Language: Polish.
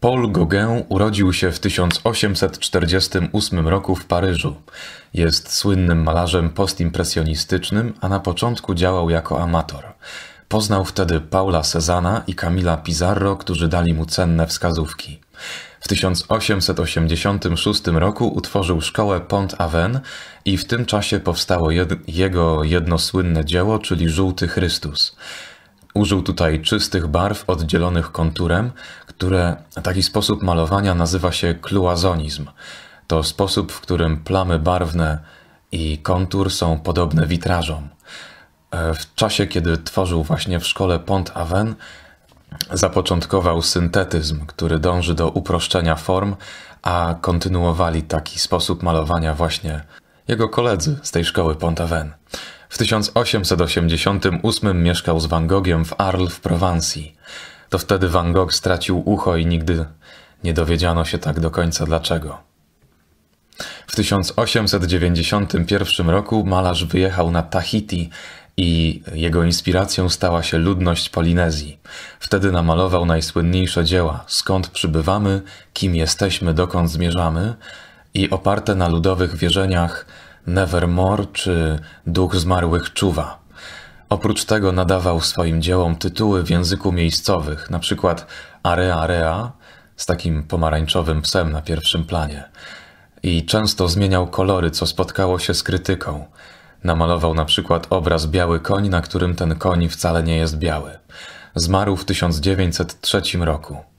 Paul Gauguin urodził się w 1848 roku w Paryżu. Jest słynnym malarzem postimpresjonistycznym, a na początku działał jako amator. Poznał wtedy Paula Cezana i Camila Pizarro, którzy dali mu cenne wskazówki. W 1886 roku utworzył szkołę Pont Aven i w tym czasie powstało jed jego jedno słynne dzieło, czyli Żółty Chrystus. Użył tutaj czystych barw oddzielonych konturem, które taki sposób malowania nazywa się kluazonizm. To sposób, w którym plamy barwne i kontur są podobne witrażom. E, w czasie, kiedy tworzył właśnie w szkole Pont-Aven, zapoczątkował syntetyzm, który dąży do uproszczenia form, a kontynuowali taki sposób malowania właśnie jego koledzy z tej szkoły Pont-Aven. W 1888 mieszkał z Van Gogiem w Arles w Prowansji. To wtedy Van Gogh stracił ucho i nigdy nie dowiedziano się tak do końca dlaczego. W 1891 roku malarz wyjechał na Tahiti i jego inspiracją stała się ludność Polinezji. Wtedy namalował najsłynniejsze dzieła Skąd przybywamy, kim jesteśmy, dokąd zmierzamy i oparte na ludowych wierzeniach Nevermore czy Duch Zmarłych Czuwa. Oprócz tego nadawał swoim dziełom tytuły w języku miejscowych, np. Area Area z takim pomarańczowym psem na pierwszym planie. I często zmieniał kolory, co spotkało się z krytyką. Namalował na przykład obraz Biały Koń, na którym ten koń wcale nie jest biały. Zmarł w 1903 roku.